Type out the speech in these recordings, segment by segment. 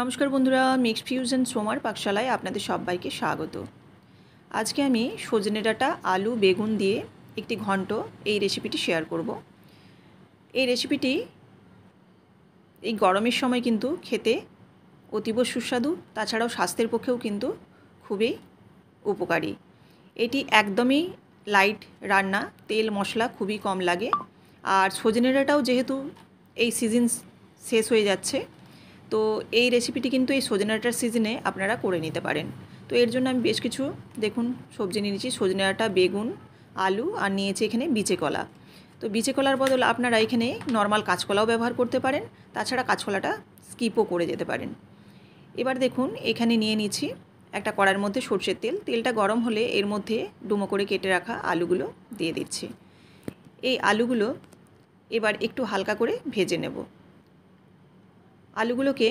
নমস্কার বন্ধুরা mix and সোমার পাকশালায় আপনাদের সবাইকে স্বাগত আজকে আমি সজনে ডাঁটা আলু বেগুন দিয়ে একটি ঘন্ট এই রেসিপিটি শেয়ার করব এই রেসিপিটি এই গরমের সময় কিন্তু খেতে অতীব সুস্বাদু তাছাড়াও স্বাস্থ্যের পক্ষেও কিন্তু খুবই উপকারী এটি একদমই লাইট রান্না তেল মশলা খুবই কম লাগে আর সজনে ডাটাও যেহেতু এই সিজন শেষ হয়ে যাচ্ছে তো এই রেসিপিটি কিন্তু এই সজনে আটার সিজনে আপনারা করে নিতে পারেন তো এর জন্য আমি বেশ কিছু দেখুন সবজি নিয়ে নিয়েছি সজনে আটা বেগুন আলু আর নিয়েছি এখানে বিচে কলা তো বিচে কলার বদল আপনারা এখানে নর্মাল কাঁচকলাও ব্যবহার করতে পারেন তাছাড়া কাঁচকলাটা স্কিপও করে যেতে পারেন এবার দেখুন এখানে নিয়ে নিচ্ছি একটা কড়ার মধ্যে সর্ষের তেল তেলটা গরম হলে এর মধ্যে ডুমো করে কেটে রাখা আলুগুলো দিয়ে দিচ্ছি এই আলুগুলো এবার একটু হালকা করে ভেজে নেব আলুগুলোকে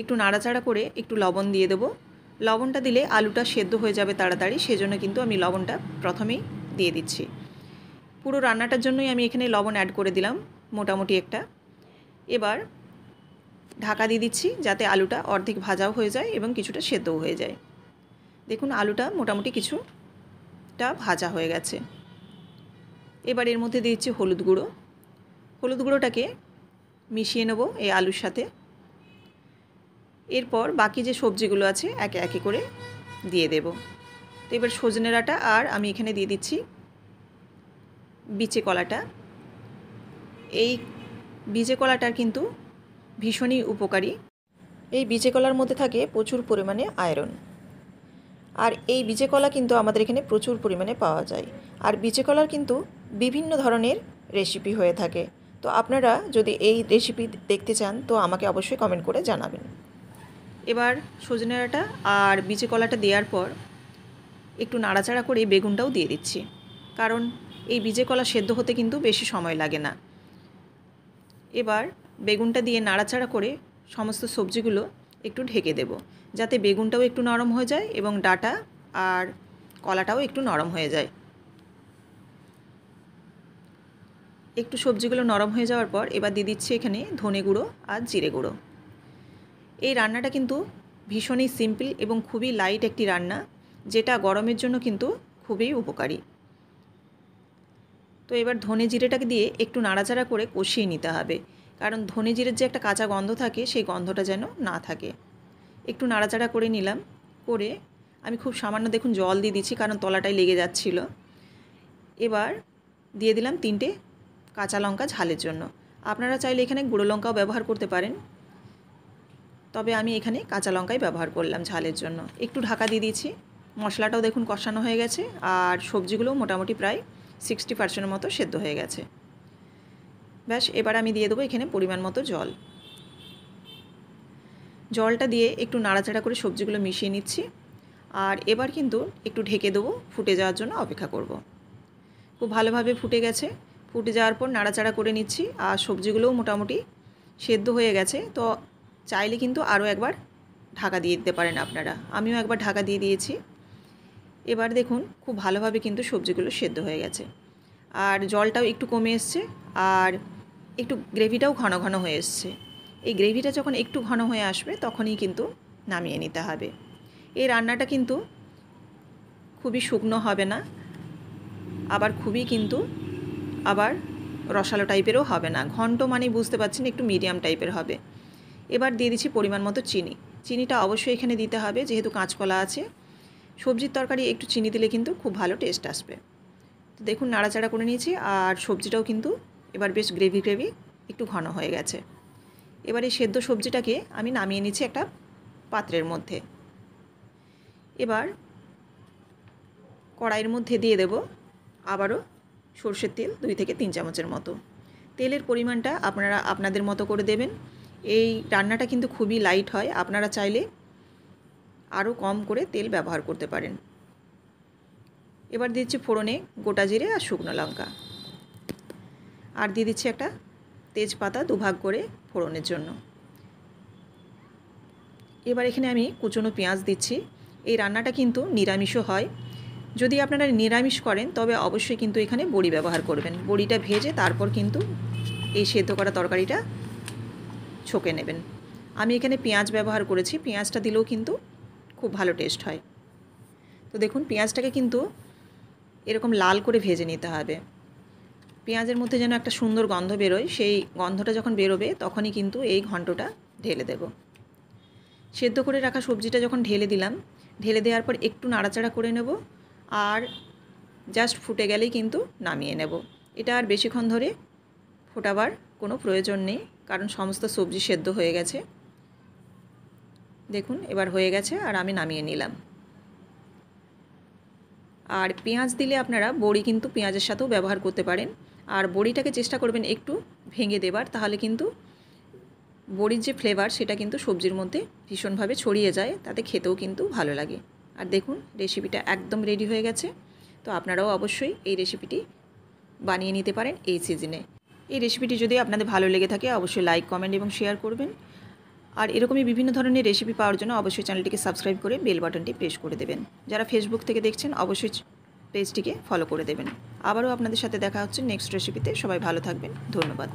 একটু নাড়াচাড়া করে একটু লবণ দিয়ে দেবো লবণটা দিলে আলুটা সেদ্ধ হয়ে যাবে তাড়াতাড়ি সেজন্য কিন্তু আমি লবণটা প্রথমেই দিয়ে দিচ্ছি পুরো রান্নাটার জন্যই আমি এখানে লবণ অ্যাড করে দিলাম মোটামুটি একটা এবার ঢাকা দিয়ে দিচ্ছি যাতে আলুটা অর্ধেক ভাজাও হয়ে যায় এবং কিছুটা সেদ্ধও হয়ে যায় দেখুন আলুটা মোটামুটি কিছুটা ভাজা হয়ে গেছে এবার এর মধ্যে দিয়ে দিচ্ছি হলুদ গুঁড়ো হলুদ গুঁড়োটাকে মিশিয়ে নেব এই আলুর সাথে এরপর বাকি যে সবজিগুলো আছে একে একে করে দিয়ে দেব তো এবার সজনে ডাঁটা আর আমি এখানে দিয়ে দিচ্ছি বিচে কলাটা এই বিচে কলাটার কিন্তু ভীষণই উপকারী এই বিচে কলার মধ্যে থাকে প্রচুর পরিমাণে আয়রন আর এই বিচে কলা কিন্তু আমাদের এখানে প্রচুর পরিমাণে পাওয়া যায় আর বিচে কলার কিন্তু বিভিন্ন ধরনের রেসিপি হয়ে থাকে তো আপনারা যদি এই রেসিপি দেখতে চান তো আমাকে অবশ্যই কমেন্ট করে জানাবেন এবার সজনে ডাঁটা আর বিচে কলাটা দেওয়ার পর একটু নাড়াচাড়া করে বেগুনটাও দিয়ে দিচ্ছি কারণ এই বিজে কলা সেদ্ধ হতে কিন্তু বেশি সময় লাগে না এবার বেগুনটা দিয়ে নাড়াচাড়া করে সমস্ত সবজিগুলো একটু ঢেকে দেব যাতে বেগুনটাও একটু নরম হয়ে যায় এবং ডাটা আর কলাটাও একটু নরম হয়ে যায় একটু সবজিগুলো নরম হয়ে যাওয়ার পর এবার দিয়ে দিচ্ছি এখানে ধনে গুঁড়ো আর জিরে গুঁড়ো এই রান্নাটা কিন্তু ভীষণই সিম্পল এবং খুবই লাইট একটি রান্না যেটা গরমের জন্য কিন্তু খুবই উপকারী তো এবার ধনে জিরেটাকে দিয়ে একটু নাড়াচাড়া করে কষিয়ে নিতে হবে কারণ ধনে জিরের যে একটা কাঁচা গন্ধ থাকে সেই গন্ধটা যেন না থাকে একটু নাড়াচাড়া করে নিলাম করে আমি খুব সামান্য দেখুন জল দিয়ে দিচ্ছি কারণ তলাটাই লেগে যাচ্ছিল এবার দিয়ে দিলাম তিনটে কাঁচা লঙ্কা ঝালের জন্য আপনারা চাইলে এখানে গুঁড়ো লঙ্কাও ব্যবহার করতে পারেন তবে আমি এখানে কাঁচা লঙ্কাই ব্যবহার করলাম ঝালের জন্য একটু ঢাকা দিয়ে দিয়েছি মশলাটাও দেখুন কষানো হয়ে গেছে আর সবজিগুলোও মোটামুটি প্রায় সিক্সটি পার্সেন্টের মতো সেদ্ধ হয়ে গেছে ব্যাস এবার আমি দিয়ে দেবো এখানে পরিমাণ মতো জল জলটা দিয়ে একটু নাড়াচাড়া করে সবজিগুলো মিশিয়ে নিচ্ছি আর এবার কিন্তু একটু ঢেকে দেবো ফুটে যাওয়ার জন্য অপেক্ষা করব। খুব ভালোভাবে ফুটে গেছে ফুটে যাওয়ার পর নাড়াচাড়া করে নিচ্ছি আর সবজিগুলোও মোটামুটি সেদ্ধ হয়ে গেছে তো চাইলে কিন্তু আরও একবার ঢাকা দিয়ে দিতে পারেন আপনারা আমিও একবার ঢাকা দিয়ে দিয়েছি এবার দেখুন খুব ভালোভাবে কিন্তু সবজিগুলো সেদ্ধ হয়ে গেছে আর জলটাও একটু কমে এসছে আর একটু গ্রেভিটাও ঘন ঘন হয়ে এসছে এই গ্রেভিটা যখন একটু ঘন হয়ে আসবে তখনই কিন্তু নামিয়ে নিতে হবে এই রান্নাটা কিন্তু খুবই শুকনো হবে না আবার খুবই কিন্তু আবার রসালো টাইপেরও হবে না ঘন্ট মানে বুঝতে পারছেন একটু মিডিয়াম টাইপের হবে এবার দিয়ে দিচ্ছি পরিমাণ মতো চিনি চিনিটা অবশ্যই এখানে দিতে হবে যেহেতু কাঁচকলা আছে সবজির তরকারি একটু চিনি দিলে কিন্তু খুব ভালো টেস্ট আসবে তো দেখুন নাড়াচাড়া করে নিয়েছি আর সবজিটাও কিন্তু এবার বেশ গ্রেভি গ্রেভি একটু ঘন হয়ে গেছে এবার এই সেদ্ধ সবজিটাকে আমি নামিয়ে নিচ্ছি একটা পাত্রের মধ্যে এবার কড়াইয়ের মধ্যে দিয়ে দেব আবারও সর্ষের তেল দুই থেকে তিন চামচের মতো তেলের পরিমাণটা আপনারা আপনাদের মতো করে দেবেন এই রান্নাটা কিন্তু খুবই লাইট হয় আপনারা চাইলে আরও কম করে তেল ব্যবহার করতে পারেন এবার দিচ্ছি ফোড়নে গোটা জিরে আর শুকনো লঙ্কা আর দিয়ে দিচ্ছি একটা তেজপাতা দুভাগ করে ফোড়নের জন্য এবার এখানে আমি কুচনো পেঁয়াজ দিচ্ছি এই রান্নাটা কিন্তু নিরামিষও হয় যদি আপনারা নিরামিষ করেন তবে অবশ্যই কিন্তু এখানে বড়ি ব্যবহার করবেন বড়িটা ভেজে তারপর কিন্তু এই সেদ্ধ করা তরকারিটা ছকে নেবেন আমি এখানে পেঁয়াজ ব্যবহার করেছি পেঁয়াজটা দিলেও কিন্তু খুব ভালো টেস্ট হয় তো দেখুন পেঁয়াজটাকে কিন্তু এরকম লাল করে ভেজে নিতে হবে পেঁয়াজের মধ্যে যেন একটা সুন্দর গন্ধ বেরোয় সেই গন্ধটা যখন বেরোবে তখনই কিন্তু এই ঘন্টটা ঢেলে দেব সেদ্ধ করে রাখা সবজিটা যখন ঢেলে দিলাম ঢেলে দেওয়ার পর একটু নাড়াচাড়া করে নেব আর জাস্ট ফুটে গেলেই কিন্তু নামিয়ে নেব এটা আর বেশিক্ষণ ধরে ফোটাবার কোনো প্রয়োজন নেই কারণ সমস্ত সবজি সেদ্ধ হয়ে গেছে দেখুন এবার হয়ে গেছে আর আমি নামিয়ে নিলাম আর পেঁয়াজ দিলে আপনারা বড়ি কিন্তু পেঁয়াজের সাথেও ব্যবহার করতে পারেন আর বড়িটাকে চেষ্টা করবেন একটু ভেঙে দেবার তাহলে কিন্তু বড়ির যে ফ্লেভার সেটা কিন্তু সবজির মধ্যে ভীষণভাবে ছড়িয়ে যায় তাতে খেতেও কিন্তু ভালো লাগে আর দেখুন রেসিপিটা একদম রেডি হয়ে গেছে তো আপনারাও অবশ্যই এই রেসিপিটি বানিয়ে নিতে পারেন এই সিজনে এই রেসিপিটি যদি আপনাদের ভালো লেগে থাকে অবশ্যই লাইক কমেন্ট এবং শেয়ার করবেন আর এরকমই বিভিন্ন ধরনের রেসিপি পাওয়ার জন্য অবশ্যই চ্যানেলটিকে সাবস্ক্রাইব করে বেল বাটনটি প্রেস করে দেবেন যারা ফেসবুক থেকে দেখছেন অবশ্যই পেজটিকে ফলো করে দেবেন আবারও আপনাদের সাথে দেখা হচ্ছে নেক্সট রেসিপিতে সবাই ভালো থাকবেন ধন্যবাদ